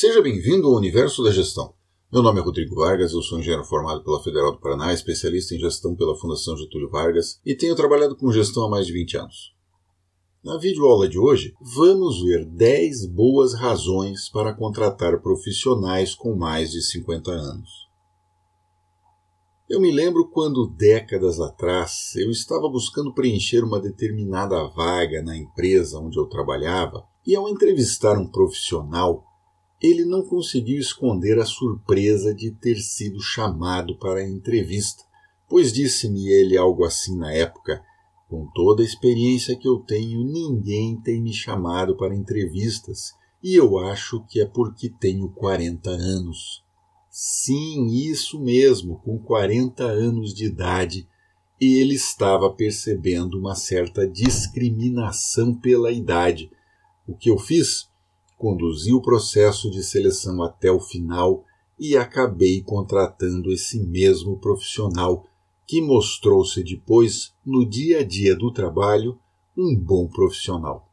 Seja bem-vindo ao universo da gestão. Meu nome é Rodrigo Vargas, eu sou engenheiro formado pela Federal do Paraná, especialista em gestão pela Fundação Getúlio Vargas e tenho trabalhado com gestão há mais de 20 anos. Na videoaula de hoje, vamos ver 10 boas razões para contratar profissionais com mais de 50 anos. Eu me lembro quando, décadas atrás, eu estava buscando preencher uma determinada vaga na empresa onde eu trabalhava e, ao entrevistar um profissional, ele não conseguiu esconder a surpresa de ter sido chamado para a entrevista, pois disse-me ele algo assim na época: Com toda a experiência que eu tenho, ninguém tem me chamado para entrevistas, e eu acho que é porque tenho 40 anos. Sim, isso mesmo, com 40 anos de idade, ele estava percebendo uma certa discriminação pela idade. O que eu fiz? conduzi o processo de seleção até o final e acabei contratando esse mesmo profissional que mostrou-se depois, no dia a dia do trabalho, um bom profissional.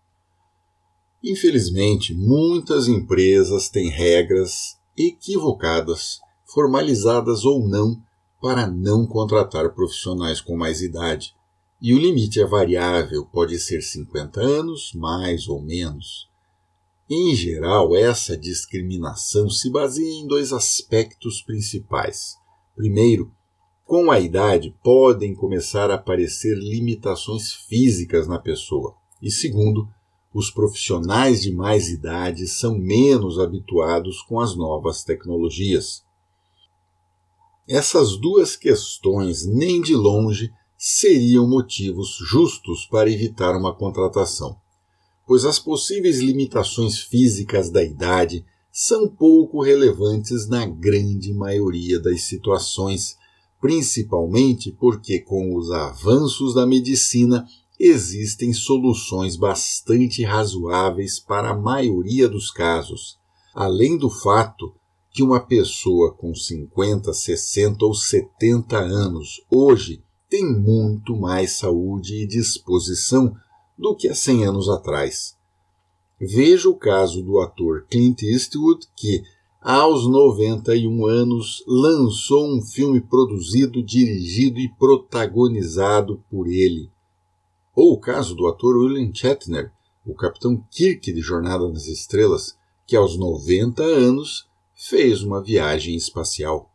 Infelizmente, muitas empresas têm regras equivocadas, formalizadas ou não, para não contratar profissionais com mais idade, e o limite é variável, pode ser 50 anos, mais ou menos. Em geral, essa discriminação se baseia em dois aspectos principais. Primeiro, com a idade podem começar a aparecer limitações físicas na pessoa. E segundo, os profissionais de mais idade são menos habituados com as novas tecnologias. Essas duas questões, nem de longe, seriam motivos justos para evitar uma contratação pois as possíveis limitações físicas da idade são pouco relevantes na grande maioria das situações, principalmente porque, com os avanços da medicina, existem soluções bastante razoáveis para a maioria dos casos, além do fato que uma pessoa com 50, 60 ou 70 anos hoje tem muito mais saúde e disposição do que há 100 anos atrás. Veja o caso do ator Clint Eastwood, que, aos 91 anos, lançou um filme produzido, dirigido e protagonizado por ele. Ou o caso do ator William Shatner, o Capitão Kirk de Jornada nas Estrelas, que aos 90 anos fez uma viagem espacial.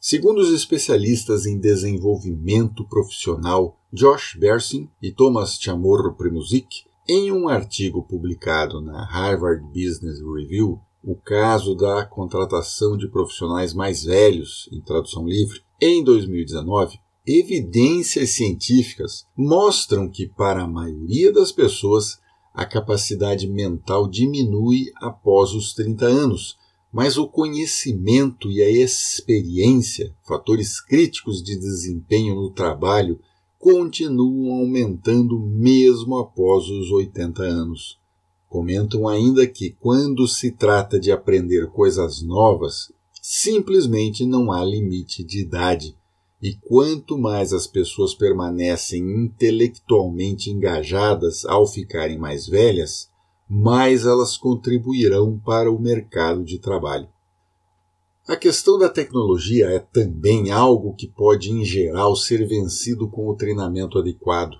Segundo os especialistas em desenvolvimento profissional, Josh Bersin e Thomas Chamorro Primusic, em um artigo publicado na Harvard Business Review, o caso da contratação de profissionais mais velhos, em tradução livre, em 2019, evidências científicas mostram que, para a maioria das pessoas, a capacidade mental diminui após os 30 anos, mas o conhecimento e a experiência, fatores críticos de desempenho no trabalho continuam aumentando mesmo após os 80 anos. Comentam ainda que, quando se trata de aprender coisas novas, simplesmente não há limite de idade. E quanto mais as pessoas permanecem intelectualmente engajadas ao ficarem mais velhas, mais elas contribuirão para o mercado de trabalho. A questão da tecnologia é também algo que pode, em geral, ser vencido com o treinamento adequado.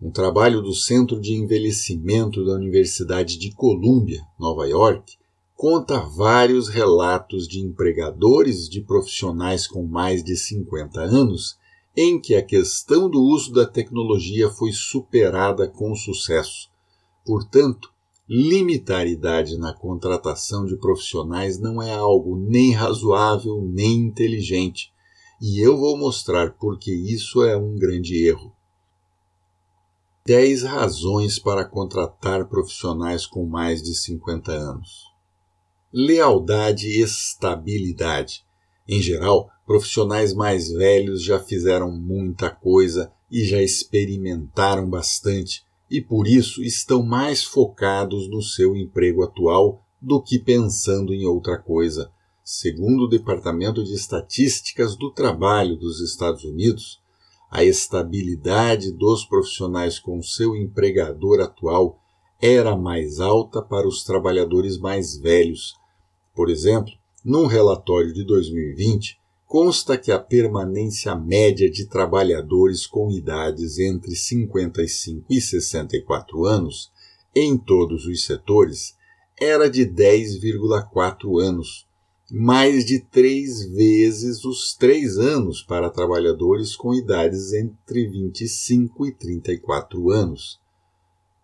Um trabalho do Centro de Envelhecimento da Universidade de Columbia, Nova York, conta vários relatos de empregadores de profissionais com mais de 50 anos em que a questão do uso da tecnologia foi superada com sucesso. Portanto, Limitar idade na contratação de profissionais não é algo nem razoável nem inteligente, e eu vou mostrar por que isso é um grande erro. 10 razões para contratar profissionais com mais de 50 anos. Lealdade e estabilidade. Em geral, profissionais mais velhos já fizeram muita coisa e já experimentaram bastante, e por isso estão mais focados no seu emprego atual do que pensando em outra coisa. Segundo o Departamento de Estatísticas do Trabalho dos Estados Unidos, a estabilidade dos profissionais com seu empregador atual era mais alta para os trabalhadores mais velhos. Por exemplo, num relatório de 2020, consta que a permanência média de trabalhadores com idades entre 55 e 64 anos, em todos os setores, era de 10,4 anos, mais de três vezes os três anos para trabalhadores com idades entre 25 e 34 anos.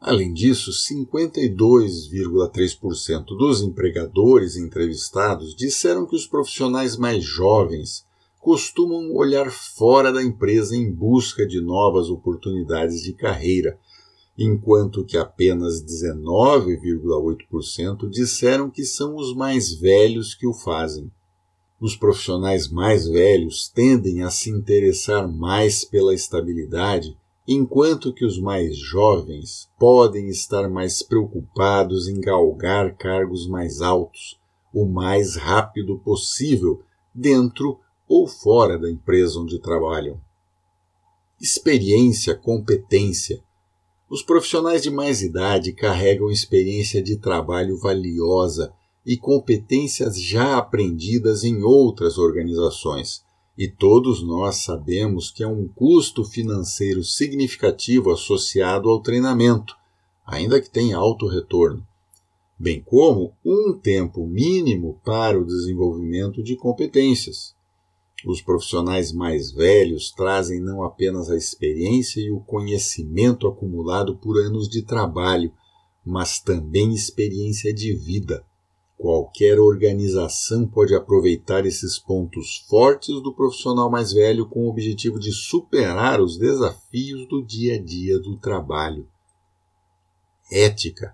Além disso, 52,3% dos empregadores entrevistados disseram que os profissionais mais jovens costumam olhar fora da empresa em busca de novas oportunidades de carreira, enquanto que apenas 19,8% disseram que são os mais velhos que o fazem. Os profissionais mais velhos tendem a se interessar mais pela estabilidade Enquanto que os mais jovens podem estar mais preocupados em galgar cargos mais altos o mais rápido possível dentro ou fora da empresa onde trabalham. Experiência, competência. Os profissionais de mais idade carregam experiência de trabalho valiosa e competências já aprendidas em outras organizações, e todos nós sabemos que há é um custo financeiro significativo associado ao treinamento, ainda que tenha alto retorno, bem como um tempo mínimo para o desenvolvimento de competências. Os profissionais mais velhos trazem não apenas a experiência e o conhecimento acumulado por anos de trabalho, mas também experiência de vida. Qualquer organização pode aproveitar esses pontos fortes do profissional mais velho com o objetivo de superar os desafios do dia a dia do trabalho. Ética.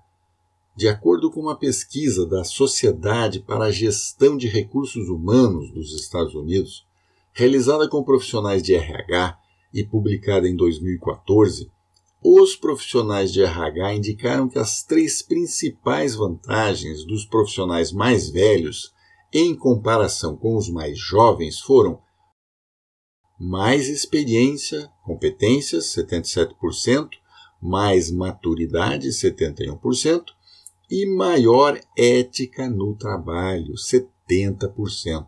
De acordo com uma pesquisa da Sociedade para a Gestão de Recursos Humanos dos Estados Unidos, realizada com profissionais de RH e publicada em 2014, os profissionais de RH indicaram que as três principais vantagens dos profissionais mais velhos em comparação com os mais jovens foram mais experiência, competências, 77%, mais maturidade, 71%, e maior ética no trabalho, 70%.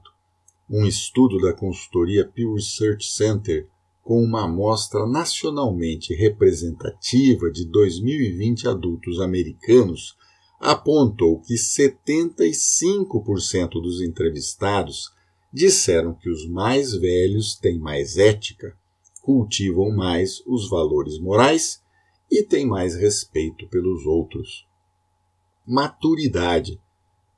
Um estudo da consultoria Pew Research Center com uma amostra nacionalmente representativa de 2020 adultos americanos, apontou que 75% dos entrevistados disseram que os mais velhos têm mais ética, cultivam mais os valores morais e têm mais respeito pelos outros. Maturidade.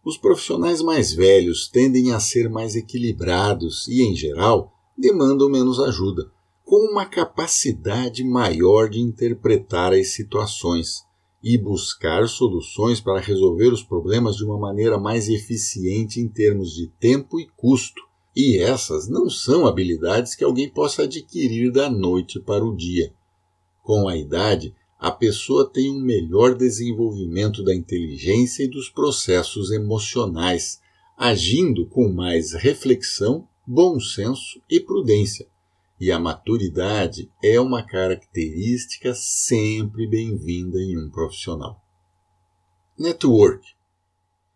Os profissionais mais velhos tendem a ser mais equilibrados e, em geral, demandam menos ajuda com uma capacidade maior de interpretar as situações e buscar soluções para resolver os problemas de uma maneira mais eficiente em termos de tempo e custo. E essas não são habilidades que alguém possa adquirir da noite para o dia. Com a idade, a pessoa tem um melhor desenvolvimento da inteligência e dos processos emocionais, agindo com mais reflexão, bom senso e prudência e a maturidade é uma característica sempre bem-vinda em um profissional. Network.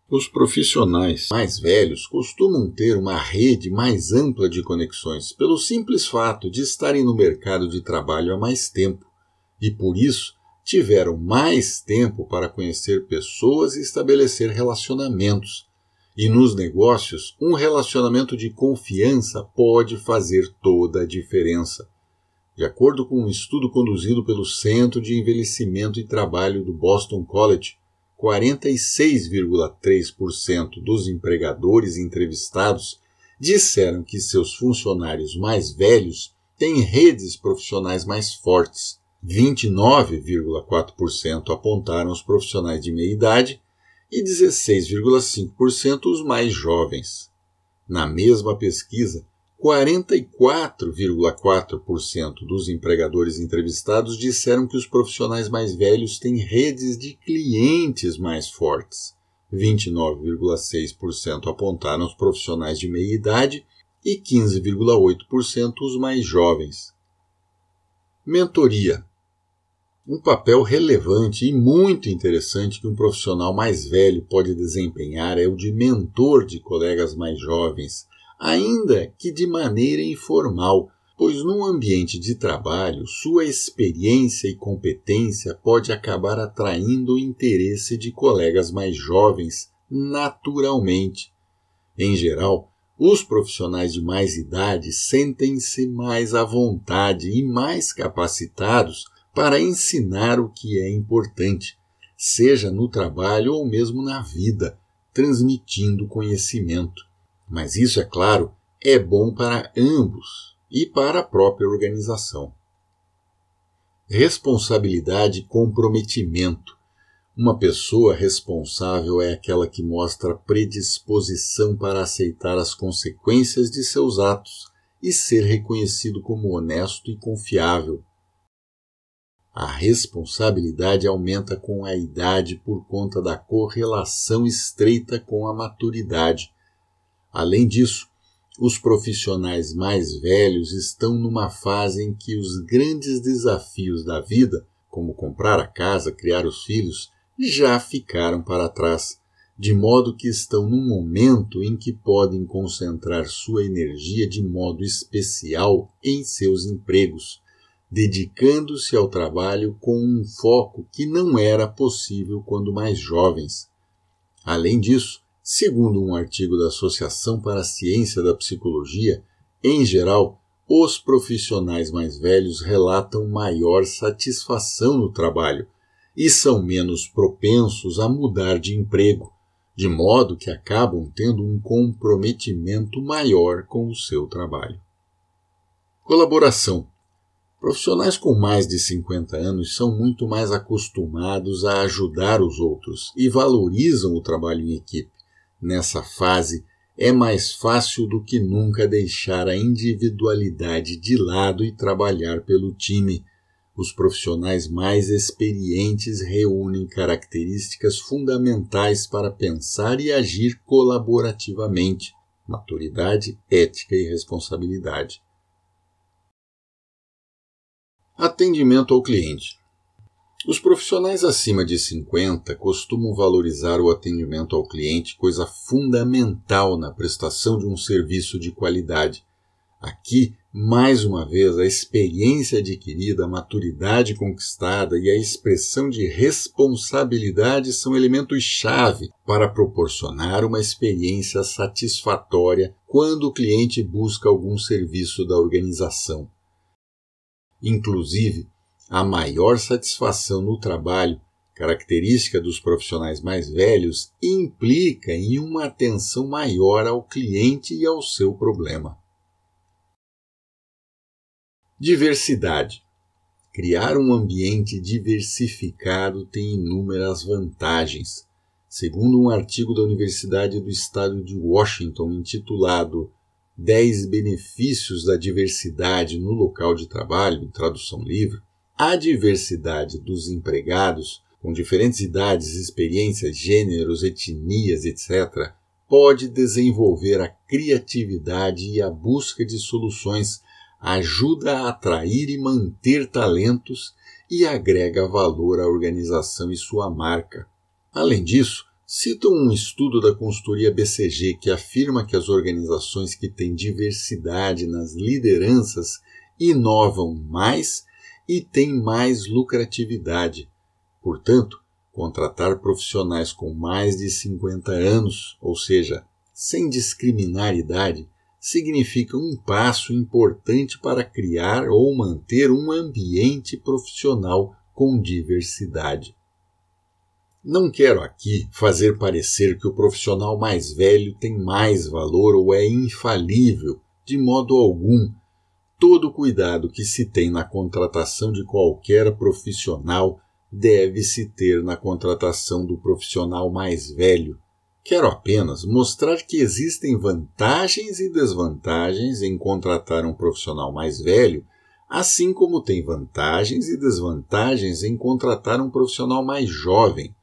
Os profissionais mais velhos costumam ter uma rede mais ampla de conexões pelo simples fato de estarem no mercado de trabalho há mais tempo e, por isso, tiveram mais tempo para conhecer pessoas e estabelecer relacionamentos, e nos negócios, um relacionamento de confiança pode fazer toda a diferença. De acordo com um estudo conduzido pelo Centro de Envelhecimento e Trabalho do Boston College, 46,3% dos empregadores entrevistados disseram que seus funcionários mais velhos têm redes profissionais mais fortes. 29,4% apontaram os profissionais de meia idade e 16,5% os mais jovens. Na mesma pesquisa, 44,4% dos empregadores entrevistados disseram que os profissionais mais velhos têm redes de clientes mais fortes. 29,6% apontaram os profissionais de meia idade e 15,8% os mais jovens. Mentoria um papel relevante e muito interessante que um profissional mais velho pode desempenhar é o de mentor de colegas mais jovens, ainda que de maneira informal, pois num ambiente de trabalho, sua experiência e competência pode acabar atraindo o interesse de colegas mais jovens naturalmente. Em geral, os profissionais de mais idade sentem-se mais à vontade e mais capacitados para ensinar o que é importante, seja no trabalho ou mesmo na vida, transmitindo conhecimento. Mas isso, é claro, é bom para ambos e para a própria organização. Responsabilidade e comprometimento. Uma pessoa responsável é aquela que mostra predisposição para aceitar as consequências de seus atos e ser reconhecido como honesto e confiável a responsabilidade aumenta com a idade por conta da correlação estreita com a maturidade. Além disso, os profissionais mais velhos estão numa fase em que os grandes desafios da vida, como comprar a casa, criar os filhos, já ficaram para trás, de modo que estão num momento em que podem concentrar sua energia de modo especial em seus empregos, dedicando-se ao trabalho com um foco que não era possível quando mais jovens. Além disso, segundo um artigo da Associação para a Ciência da Psicologia, em geral, os profissionais mais velhos relatam maior satisfação no trabalho e são menos propensos a mudar de emprego, de modo que acabam tendo um comprometimento maior com o seu trabalho. Colaboração Profissionais com mais de 50 anos são muito mais acostumados a ajudar os outros e valorizam o trabalho em equipe. Nessa fase, é mais fácil do que nunca deixar a individualidade de lado e trabalhar pelo time. Os profissionais mais experientes reúnem características fundamentais para pensar e agir colaborativamente: maturidade, ética e responsabilidade. Atendimento ao cliente. Os profissionais acima de 50 costumam valorizar o atendimento ao cliente, coisa fundamental na prestação de um serviço de qualidade. Aqui, mais uma vez, a experiência adquirida, a maturidade conquistada e a expressão de responsabilidade são elementos-chave para proporcionar uma experiência satisfatória quando o cliente busca algum serviço da organização. Inclusive, a maior satisfação no trabalho, característica dos profissionais mais velhos, implica em uma atenção maior ao cliente e ao seu problema. Diversidade. Criar um ambiente diversificado tem inúmeras vantagens. Segundo um artigo da Universidade do Estado de Washington intitulado 10 benefícios da diversidade no local de trabalho, em tradução livre, a diversidade dos empregados, com diferentes idades, experiências, gêneros, etnias, etc., pode desenvolver a criatividade e a busca de soluções, ajuda a atrair e manter talentos e agrega valor à organização e sua marca. Além disso, Citam um estudo da consultoria BCG que afirma que as organizações que têm diversidade nas lideranças inovam mais e têm mais lucratividade. Portanto, contratar profissionais com mais de 50 anos, ou seja, sem discriminar idade, significa um passo importante para criar ou manter um ambiente profissional com diversidade. Não quero aqui fazer parecer que o profissional mais velho tem mais valor ou é infalível, de modo algum. Todo cuidado que se tem na contratação de qualquer profissional deve-se ter na contratação do profissional mais velho. Quero apenas mostrar que existem vantagens e desvantagens em contratar um profissional mais velho, assim como tem vantagens e desvantagens em contratar um profissional mais jovem.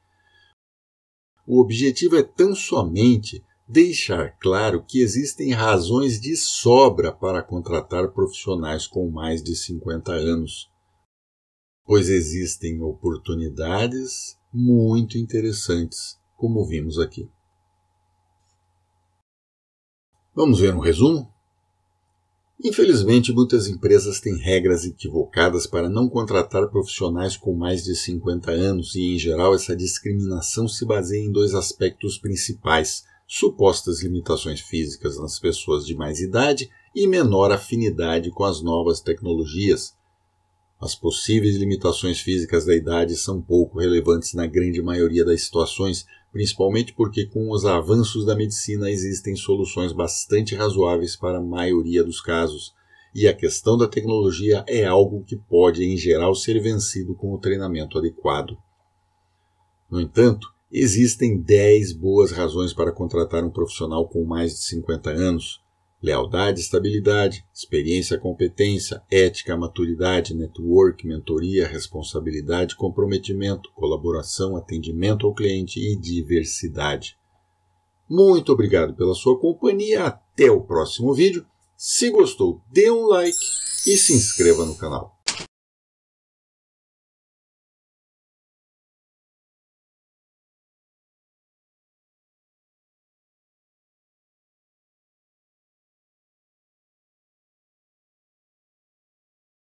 O objetivo é tão somente deixar claro que existem razões de sobra para contratar profissionais com mais de 50 anos, pois existem oportunidades muito interessantes, como vimos aqui. Vamos ver um resumo? Infelizmente, muitas empresas têm regras equivocadas para não contratar profissionais com mais de 50 anos e, em geral, essa discriminação se baseia em dois aspectos principais: supostas limitações físicas nas pessoas de mais idade e menor afinidade com as novas tecnologias. As possíveis limitações físicas da idade são pouco relevantes na grande maioria das situações, principalmente porque com os avanços da medicina existem soluções bastante razoáveis para a maioria dos casos, e a questão da tecnologia é algo que pode, em geral, ser vencido com o treinamento adequado. No entanto, existem 10 boas razões para contratar um profissional com mais de 50 anos, lealdade, estabilidade, experiência, competência, ética, maturidade, network, mentoria, responsabilidade, comprometimento, colaboração, atendimento ao cliente e diversidade. Muito obrigado pela sua companhia, até o próximo vídeo. Se gostou, dê um like e se inscreva no canal.